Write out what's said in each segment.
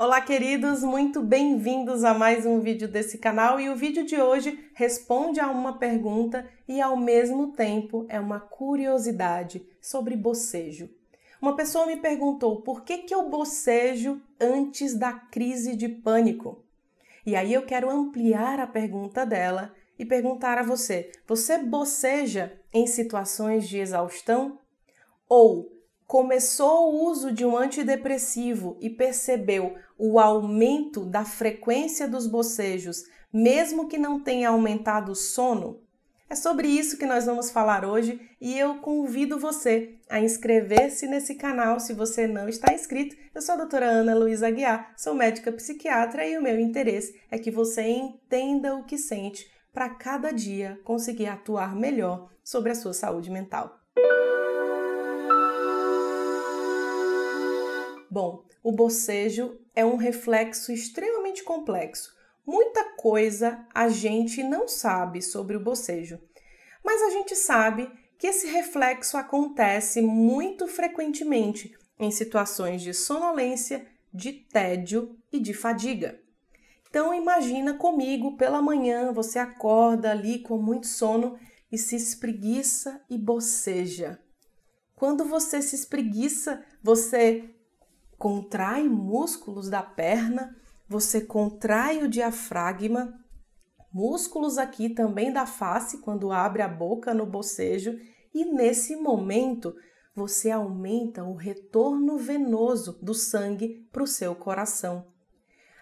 Olá, queridos, muito bem-vindos a mais um vídeo desse canal e o vídeo de hoje responde a uma pergunta e ao mesmo tempo é uma curiosidade sobre bocejo. Uma pessoa me perguntou por que, que eu bocejo antes da crise de pânico. E aí eu quero ampliar a pergunta dela e perguntar a você: você boceja em situações de exaustão? Ou começou o uso de um antidepressivo e percebeu o aumento da frequência dos bocejos, mesmo que não tenha aumentado o sono? É sobre isso que nós vamos falar hoje e eu convido você a inscrever-se nesse canal se você não está inscrito. Eu sou a doutora Ana Luiza Aguiar, sou médica psiquiatra e o meu interesse é que você entenda o que sente para cada dia conseguir atuar melhor sobre a sua saúde mental. Bom, o bocejo é um reflexo extremamente complexo. Muita coisa a gente não sabe sobre o bocejo, mas a gente sabe que esse reflexo acontece muito frequentemente em situações de sonolência, de tédio e de fadiga. Então imagina comigo, pela manhã você acorda ali com muito sono e se espreguiça e boceja. Quando você se espreguiça, você contrai músculos da perna, você contrai o diafragma, músculos aqui também da face quando abre a boca no bocejo e nesse momento você aumenta o retorno venoso do sangue para o seu coração.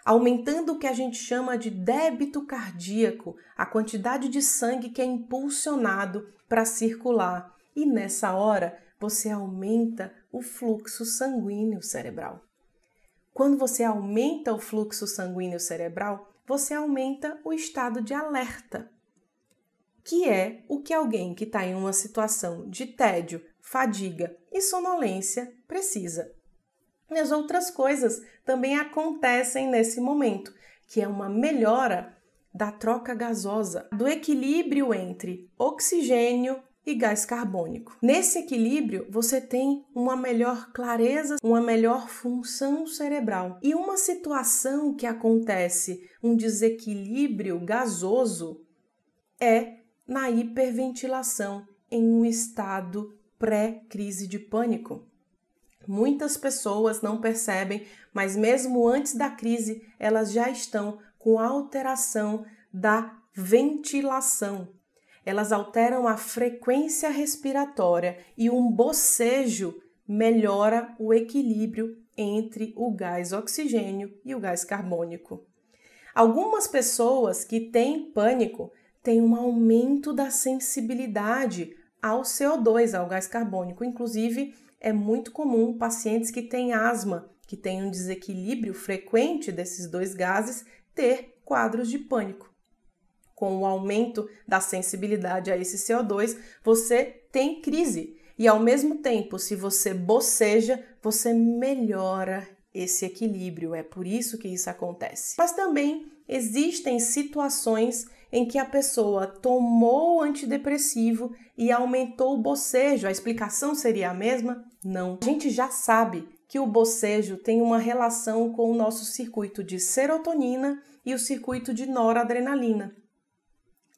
Aumentando o que a gente chama de débito cardíaco, a quantidade de sangue que é impulsionado para circular. E nessa hora você aumenta o fluxo sanguíneo cerebral. Quando você aumenta o fluxo sanguíneo cerebral, você aumenta o estado de alerta, que é o que alguém que está em uma situação de tédio, fadiga e sonolência precisa. E as outras coisas também acontecem nesse momento, que é uma melhora da troca gasosa, do equilíbrio entre oxigênio e gás carbônico. Nesse equilíbrio, você tem uma melhor clareza, uma melhor função cerebral. E uma situação que acontece, um desequilíbrio gasoso, é na hiperventilação em um estado pré-crise de pânico. Muitas pessoas não percebem, mas mesmo antes da crise, elas já estão com alteração da ventilação, elas alteram a frequência respiratória e um bocejo melhora o equilíbrio entre o gás oxigênio e o gás carbônico. Algumas pessoas que têm pânico têm um aumento da sensibilidade ao CO2, ao gás carbônico. Inclusive, é muito comum pacientes que têm asma, que têm um desequilíbrio frequente desses dois gases, ter quadros de pânico com o aumento da sensibilidade a esse CO2, você tem crise. E ao mesmo tempo, se você boceja, você melhora esse equilíbrio. É por isso que isso acontece. Mas também existem situações em que a pessoa tomou antidepressivo e aumentou o bocejo. A explicação seria a mesma? Não. A gente já sabe que o bocejo tem uma relação com o nosso circuito de serotonina e o circuito de noradrenalina.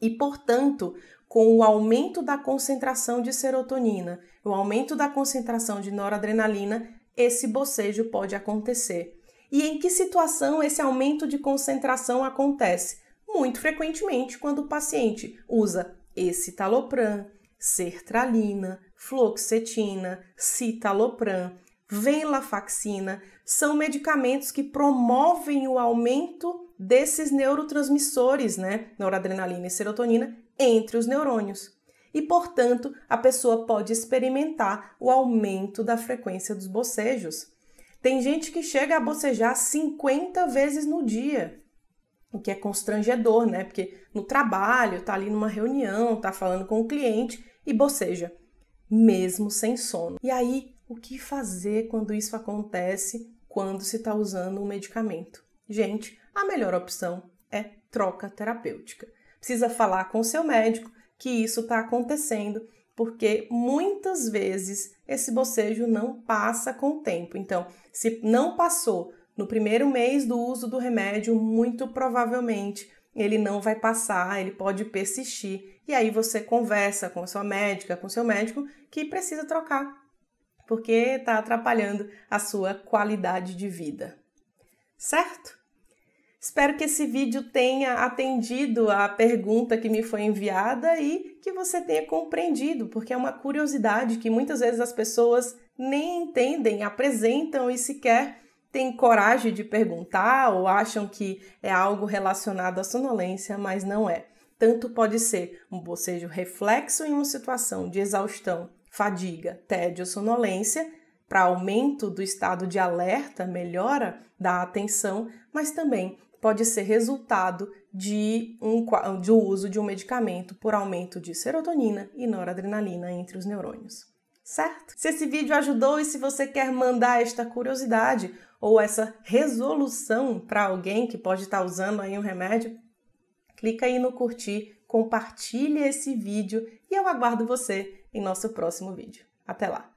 E, portanto, com o aumento da concentração de serotonina, o aumento da concentração de noradrenalina, esse bocejo pode acontecer. E em que situação esse aumento de concentração acontece? Muito frequentemente quando o paciente usa escitalopram, sertralina, fluoxetina, citalopram, venlafaxina, são medicamentos que promovem o aumento desses neurotransmissores, né, noradrenalina e serotonina, entre os neurônios. E, portanto, a pessoa pode experimentar o aumento da frequência dos bocejos. Tem gente que chega a bocejar 50 vezes no dia, o que é constrangedor, né? Porque no trabalho, tá ali numa reunião, tá falando com o cliente e boceja, mesmo sem sono. E aí, o que fazer quando isso acontece quando se está usando um medicamento? Gente, a melhor opção é troca terapêutica. Precisa falar com seu médico que isso está acontecendo, porque muitas vezes esse bocejo não passa com o tempo. Então, se não passou no primeiro mês do uso do remédio, muito provavelmente ele não vai passar, ele pode persistir. E aí você conversa com sua médica, com seu médico, que precisa trocar, porque está atrapalhando a sua qualidade de vida. Certo? Espero que esse vídeo tenha atendido a pergunta que me foi enviada e que você tenha compreendido, porque é uma curiosidade que muitas vezes as pessoas nem entendem, apresentam e sequer têm coragem de perguntar ou acham que é algo relacionado à sonolência, mas não é. Tanto pode ser um bocejo reflexo em uma situação de exaustão, fadiga, tédio, sonolência, para aumento do estado de alerta, melhora da atenção, mas também pode ser resultado de um, do uso de um medicamento por aumento de serotonina e noradrenalina entre os neurônios. Certo? Se esse vídeo ajudou e se você quer mandar esta curiosidade ou essa resolução para alguém que pode estar tá usando aí um remédio, clica aí no curtir, compartilhe esse vídeo e eu aguardo você em nosso próximo vídeo. Até lá!